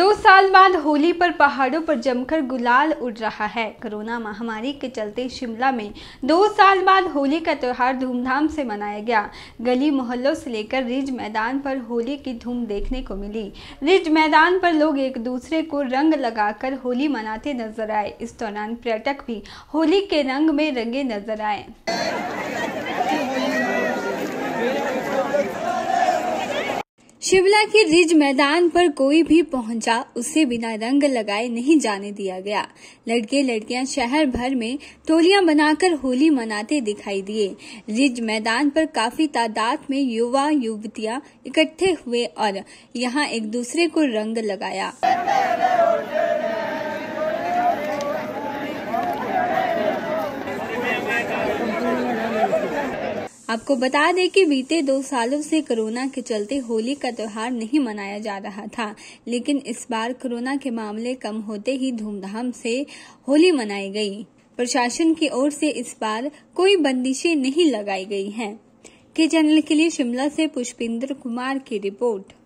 दो साल बाद होली पर पहाड़ों पर जमकर गुलाल उड़ रहा है कोरोना महामारी के चलते शिमला में दो साल बाद होली का त्यौहार धूमधाम से मनाया गया गली मोहल्लों से लेकर रिज मैदान पर होली की धूम देखने को मिली रिज मैदान पर लोग एक दूसरे को रंग लगाकर होली मनाते नजर आए इस दौरान पर्यटक भी होली के रंग में रंगे नजर आए शिमला के रिज मैदान पर कोई भी पहुंचा उसे बिना रंग लगाए नहीं जाने दिया गया लड़के लड़कियां शहर भर में टोलियां बनाकर होली मनाते दिखाई दिए रिज मैदान पर काफी तादाद में युवा युवतियां इकट्ठे हुए और यहां एक दूसरे को रंग लगाया आपको बता दें कि बीते दो सालों से कोरोना के चलते होली का त्योहार नहीं मनाया जा रहा था लेकिन इस बार कोरोना के मामले कम होते ही धूमधाम से होली मनाई गई प्रशासन की ओर से इस बार कोई बंदिशें नहीं लगाई गई हैं। के चैनल के लिए शिमला से पुष्पिंद्र कुमार की रिपोर्ट